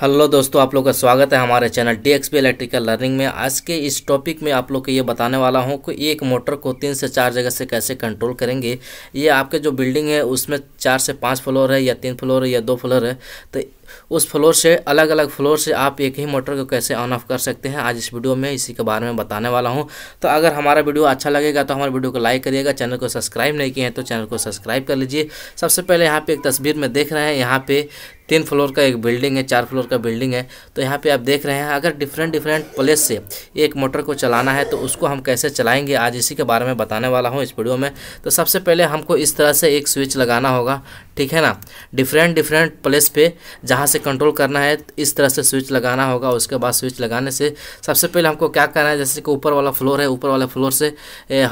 hello दोस्तों आप लोग का स्वागत है हमारे channel D X electrical learning में आज के इस टॉपिक में आप लोग को ये बताने वाला हूँ कि एक मोटर को तीन से चार जगह से कैसे कंट्रोल करेंगे ये आपके जो बिल्डिंग है उसमें चार से पाँच फ्लोर है या तीन फ्लोर है या दो फ्लोर है तो उस फ्लोर से अलग अलग फ्लोर से आप एक ही मोटर को कैसे ऑन ऑफ कर सकते हैं आज इस वीडियो में इसी के बारे में बताने वाला हूँ तो अगर हमारा वीडियो अच्छा लगेगा तो हमारे वीडियो को लाइक करिएगा चैनल को सब्सक्राइब नहीं किए हैं तो चैनल को सब्सक्राइब कर लीजिए सबसे पहले यहाँ पे एक तस्वीर में देख रहे हैं यहाँ पे तीन फ्लोर का एक बिल्डिंग है चार फ्लोर का बिल्डिंग है तो यहाँ पे आप देख रहे हैं अगर डिफरेंट डिफरेंट प्लेस से एक मोटर को चलाना है तो उसको हम कैसे चलाएंगे आज इसी के बारे में बताने वाला हूँ इस वीडियो में तो सबसे पहले हमको इस तरह से एक स्विच लगाना होगा ठीक है ना डिफरेंट डिफरेंट प्लेस पे जहाँ से कंट्रोल करना है इस तरह से स्विच लगाना होगा उसके बाद स्विच लगाने से सबसे पहले हमको क्या करना है जैसे कि ऊपर वाला फ्लोर है ऊपर वाले फ्लोर से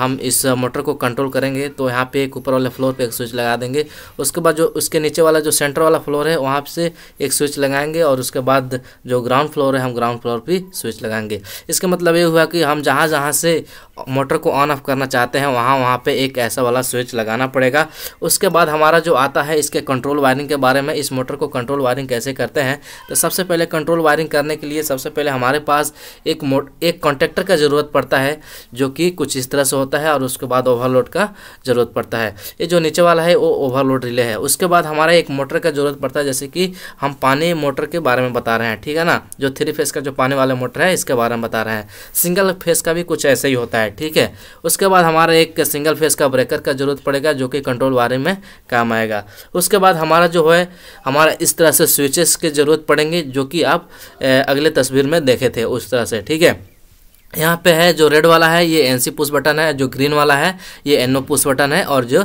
हम इस मोटर को कंट्रोल करेंगे तो यहाँ पे एक ऊपर वाले फ्लोर पे एक स्विच लगा देंगे उसके बाद जो उसके नीचे वाला जो सेंटर वाला फ्लोर है वहाँ से एक स्विच लगाएंगे और उसके बाद जो ग्राउंड फ्लोर है हम ग्राउंड फ्लोर पर स्विच लगाएंगे इसका मतलब ये हुआ कि हम जहाँ जहाँ से मोटर को ऑन ऑफ करना चाहते हैं वहाँ वहाँ पे एक ऐसा वाला स्विच लगाना पड़ेगा उसके बाद हमारा जो आता है इसके कंट्रोल वायरिंग के बारे में इस मोटर को कंट्रोल वायरिंग कैसे करते हैं तो सबसे पहले कंट्रोल वायरिंग करने के लिए सबसे पहले हमारे पास एक मोट एक कॉन्टेक्टर का ज़रूरत पड़ता है जो कि कुछ इस तरह से होता है और उसके बाद ओवरलोड का ज़रूरत पड़ता है ये जो नीचे वाला है वो ओवरलोड रिले है उसके बाद हमारा एक मोटर का ज़रूरत पड़ता है जैसे कि हम पानी मोटर के बारे में बता रहे हैं ठीक है ना जो थ्री फेस का जो पानी वाला मोटर है इसके बारे में बता रहे हैं सिंगल फेस का भी कुछ ऐसा ही होता है है ठीक है उसके बाद हमारा एक सिंगल फेस का ब्रेकर का ज़रूरत पड़ेगा जो कि कंट्रोल वायरिंग में काम आएगा उसके बाद हमारा जो है हमारा इस तरह से स्विचेस की ज़रूरत पड़ेंगे जो कि आप अगले तस्वीर में देखे थे उस तरह से ठीक है यहाँ पे है जो रेड वाला है ये एन सी पुश बटन है जो ग्रीन वाला है ये एन ओ पुश बटन है और जो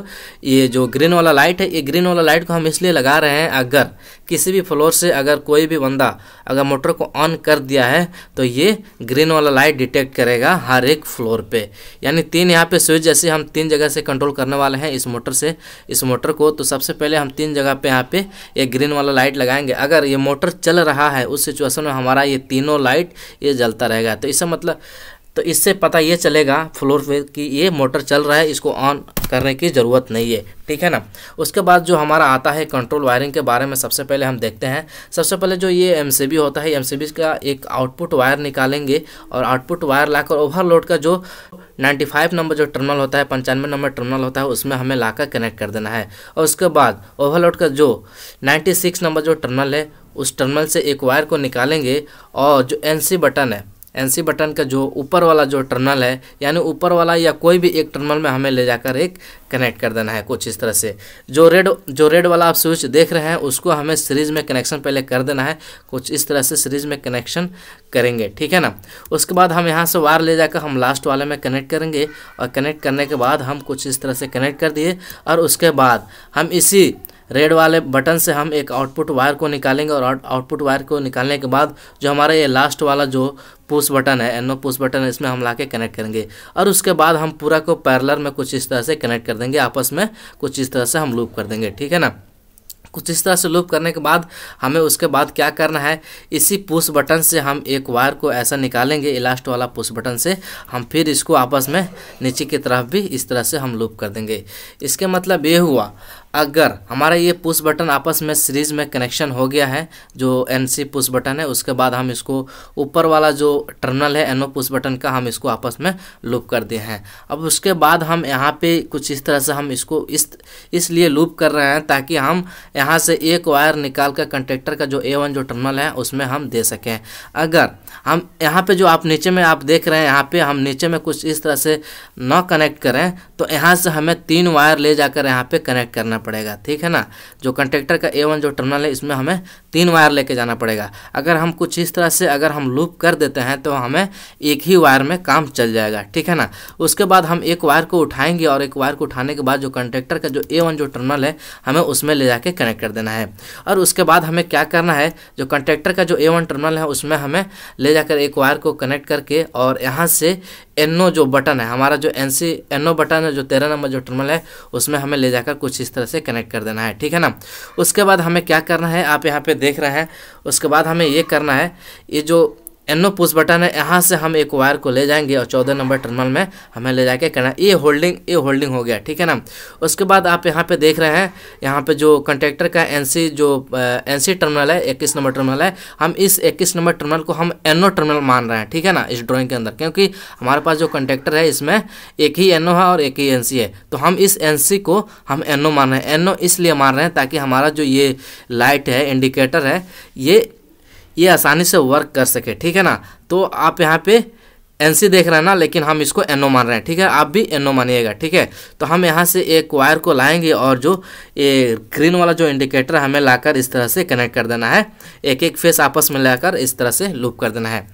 ये जो ग्रीन वाला लाइट है ये ग्रीन वाला लाइट को हम इसलिए लगा रहे हैं अगर किसी भी फ्लोर से अगर कोई भी बंदा अगर मोटर को ऑन कर दिया है तो ये ग्रीन वाला लाइट डिटेक्ट करेगा हर एक फ्लोर पे यानी तीन यहाँ पे स्विच जैसे हम तीन जगह से कंट्रोल करने वाले हैं इस मोटर से इस मोटर को तो सबसे पहले हम तीन जगह पे यहाँ पे ये ग्रीन वाला लाइट लगाएंगे अगर ये मोटर चल रहा है उस सिचुएसन में हमारा ये तीनों लाइट ये जलता रहेगा तो इसका मतलब तो इससे पता ये चलेगा फ्लोर पे कि ये मोटर चल रहा है इसको ऑन करने की ज़रूरत नहीं है ठीक है ना उसके बाद जो हमारा आता है कंट्रोल वायरिंग के बारे में सबसे पहले हम देखते हैं सबसे पहले जो ये एम होता है एम का एक आउटपुट वायर निकालेंगे और आउटपुट वायर लाकर ओवरलोड का जो 95 नंबर जो टर्मिनल होता है पंचानवे नंबर टर्मिनल होता है उसमें हमें लाकर कनेक्ट कर देना है और उसके बाद ओवरलोड का जो नाइन्टी नंबर जो टर्मिनल है उस टर्मिनल से एक वायर को निकालेंगे और जो एनसी बटन है एन सी बटन का जो ऊपर वाला जो टर्नल है यानी ऊपर वाला या कोई भी एक टर्नल में हमें ले जाकर एक कनेक्ट कर देना है कुछ इस तरह से जो रेड जो रेड वाला आप स्विच देख रहे हैं उसको हमें सीरीज़ में कनेक्शन पहले कर देना है कुछ इस तरह से सीरीज़ में कनेक्शन करेंगे ठीक है ना उसके बाद हम यहाँ से वायर ले जाकर हम लास्ट वाले में कनेक्ट करेंगे और कनेक्ट करने के बाद हम कुछ इस तरह से कनेक्ट कर दिए और उसके बाद हम इसी रेड वाले बटन से हम एक आउटपुट वायर को निकालेंगे और आउटपुट वायर को निकालने के बाद जो हमारा ये लास्ट वाला जो पुश बटन है एनो पुश बटन है इसमें हम ला के कनेक्ट करेंगे और उसके बाद हम पूरा को पैरलर में कुछ इस तरह से कनेक्ट कर देंगे आपस में कुछ इस तरह से हम लूप कर देंगे ठीक है ना कुछ इस तरह से लूप करने के बाद हमें उसके बाद क्या करना है इसी पुश बटन से हम एक वायर को ऐसा निकालेंगे लास्ट वाला पुश बटन से हम फिर इसको आपस में नीचे की तरफ भी इस तरह से हम लूप कर देंगे इसके मतलब ये हुआ अगर हमारा ये पुश बटन आपस में सीरीज़ में कनेक्शन हो गया है जो एन सी पुश बटन है उसके बाद हम इसको ऊपर वाला जो टर्मिनल है एन ओ पुश बटन का हम इसको आपस में लूप कर दिए हैं अब उसके बाद हम यहाँ पे कुछ इस तरह से हम इसको इस इसलिए लूप कर रहे हैं ताकि हम यहाँ से एक वायर निकाल कर कंटेक्टर का जो ए वन जो टर्मिनल है उसमें हम दे सकें अगर हम यहाँ पर जो आप नीचे में आप देख रहे हैं यहाँ पर हम नीचे में कुछ इस तरह से न कनेक्ट करें तो यहाँ से हमें तीन वायर ले जाकर यहाँ पर कनेक्ट करना पड़ेगा ठीक है ना जो कंटेक्टर का ए वन जो टर्मिनल है इसमें हमें तीन वायर लेके जाना पड़ेगा अगर हम कुछ इस तरह से अगर हम लूप कर देते हैं तो हमें एक ही वायर में काम चल जाएगा ठीक है ना उसके बाद हम एक वायर को उठाएंगे और एक वायर को उठाने के बाद जो कंटेक्टर का जो ए वन जो टर्मिनल है हमें उसमें ले जाके कनेक्ट कर देना है और उसके बाद हमें क्या करना है जो कंटेक्टर का जो ए वन टर्मिनल है उसमें हमें ले जाकर एक वायर को कनेक्ट करके और यहाँ से एनो जो बटन है हमारा जो एन सी एनो बटन है जो तेरह नंबर जो टर्मिनल है उसमें हमें ले जाकर कुछ इस तरह से कनेक्ट कर देना है ठीक है ना उसके बाद हमें क्या करना है आप यहाँ पे देख रहे हैं उसके बाद हमें ये करना है ये जो एनो पुश बटन है यहाँ से हम एक वायर को ले जाएंगे और चौदह नंबर टर्मिनल में हमें ले जाके करना ये होल्डिंग ये होल्डिंग हो गया ठीक है ना उसके बाद आप यहाँ पे देख रहे हैं यहाँ पे जो कंटेक्टर का एनसी जो एनसी टर्मिनल है इक्कीस नंबर टर्मिनल है हम इस इक्कीस नंबर टर्मिनल को हम एनो टर्मिनल मान रहे हैं ठीक है ना इस ड्रॉइंग के अंदर क्योंकि हमारे पास जो कंटेक्टर है इसमें एक ही ओ है और एक ही एन है तो हम इस एन को हम ओ मान रहे हैं ओ इसलिए मान रहे हैं ताकि हमारा जो ये लाइट है इंडिकेटर है ये ये आसानी से वर्क कर सके ठीक है ना तो आप यहाँ पे एन सी देख रहे हैं ना लेकिन हम इसको एनओ मान रहे हैं ठीक है आप भी एनओ मानिएगा ठीक है तो हम यहाँ से एक वायर को लाएंगे और जो ये ग्रीन वाला जो इंडिकेटर हमें लाकर इस तरह से कनेक्ट कर देना है एक एक फेस आपस में लाकर इस तरह से लूप कर देना है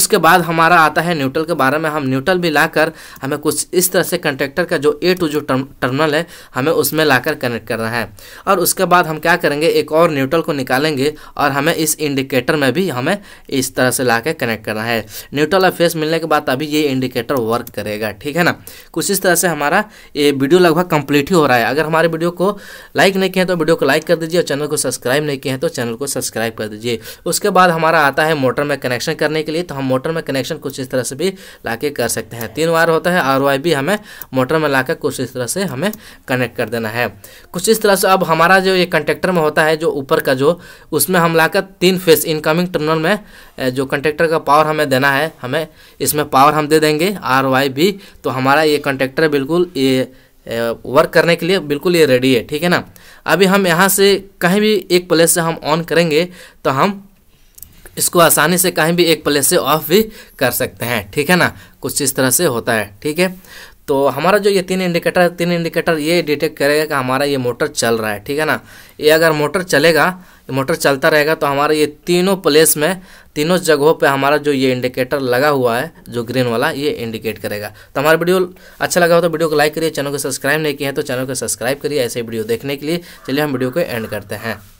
उसके बाद हमारा आता है न्यूट्रल के बारे में हम न्यूट्रल भी लाकर हमें कुछ इस तरह से कंटेक्टर का जो ए टू जो टर्मिनल है हमें उसमें कर कनेक्ट करना है और उसके बाद हम क्या करेंगे एक और न्यूट्रल को निकालेंगे और हमें इस इंडिकेटर में भी हमें इस तरह से ला कनेक्ट करना है न्यूट्रल और फेस मिलने के बाद अभी ये इंडिकेटर वर्क करेगा ठीक है ना कुछ इस तरह से हमारा ये वीडियो लगभग कंप्लीट ही हो रहा है अगर हमारे वीडियो को लाइक नहीं किया तो वीडियो को लाइक कर दीजिए और चैनल को सब्सक्राइब नहीं किया तो चैनल को सब्सक्राइब कर दीजिए उसके बाद हमारा आता है मोटर में कनेक्शन करने के लिए तो हम मोटर में कनेक्शन कुछ इस तरह से भी ला कर सकते हैं तीन वायर होता है आर भी हमें मोटर में ला कुछ इस तरह से हमें कनेक्ट कर देना है कुछ इस तरह से अब हमारा जो ये कंटेक्टर में होता है जो ऊपर का जो उसमें हम ला तीन फेस इनकमिंग टर्मिनल में जो कंटेक्टर का पावर हमें देना है हमें इसमें इसमें पावर हम दे देंगे आर वाई बी तो हमारा ये कंटेक्टर बिल्कुल ये वर्क करने के लिए बिल्कुल ये रेडी है ठीक है ना अभी हम यहाँ से कहीं भी एक प्लेस से हम ऑन करेंगे तो हम इसको आसानी से कहीं भी एक प्लेस से ऑफ भी कर सकते हैं ठीक है ना कुछ इस तरह से होता है ठीक है तो हमारा जो ये तीन इंडिकेटर तीन इंडिकेटर ये डिटेक्ट करेगा कि हमारा ये मोटर चल रहा है ठीक है ना ये अगर मोटर चलेगा मोटर चलता रहेगा तो हमारा ये तीनों प्लेस में तीनों जगहों पे हमारा जो ये इंडिकेटर लगा हुआ है जो ग्रीन वाला ये इंडिकेट करेगा तो हमारा वीडियो अच्छा लगा हो तो वीडियो को लाइक करिए चैनल को सब्सक्राइब नहीं किया है तो चैनल को सब्सक्राइब करिए ऐसे वीडियो देखने के लिए चलिए हम वीडियो को एंड करते हैं